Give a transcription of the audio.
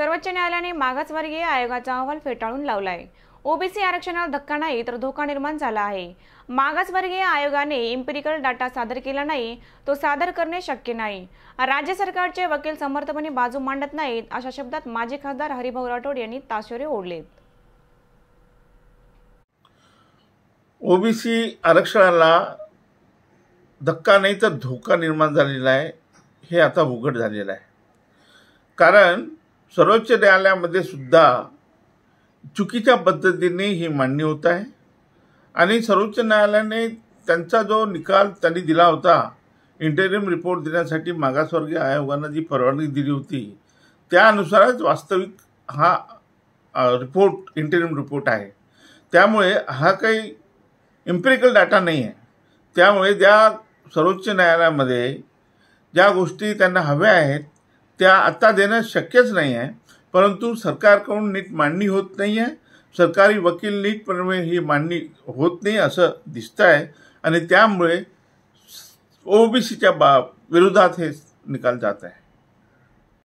सर्वोच्च न्यायालयाने मागासवर्गीय आयोगाचा अहवाल फेटाळून लावला लावलाय ओबीसी आरक्षणाला धक्का नाही तर धोका निर्माण झाला आहे मागासवर्गीय आयोगाने इम्पेरिकल डाटा सादर केला नाही तो सादर करणे शक्य नाही राज्य सरकारचे वकील समर्थपणे बाजू मांडत नाहीत अशा शब्दात माजी खासदार हरिभाऊ राठोड यांनी ताशोरे ओढले ओबीसी आरक्षणाला धक्का नाही तर धोका निर्माण झालेला आहे हे आता उघड झालेलं आहे कारण सर्वोच्च न्यायालयामध्ये सुद्धा चुकीच्या पद्धतीने ही मान्य होत आहे आणि सर्वोच्च न्यायालयाने त्यांचा जो निकाल त्यांनी दिला होता इंटेरियम रिपोर्ट देण्यासाठी मागासवर्गीय आयोगानं जी परवानगी दिली होती त्यानुसारच वास्तविक हा रिपोर्ट इंटेरियम रिपोर्ट आहे त्यामुळे हा काही इम्पेरिकल डाटा नाही आहे त्यामुळे ज्या सर्वोच्च न्यायालयामध्ये ज्या गोष्टी त्यांना हव्या आहेत त्या आत्ता देणं शक्यच नाही आहे परंतु सरकारकडून नीट मांडणी होत नाही आहे सरकारी वकील नीट ही मांडणी होत नाही असं दिसतं आहे आणि त्यामुळे ओबीसीच्या बा विरोधात हे निकाल जात आहे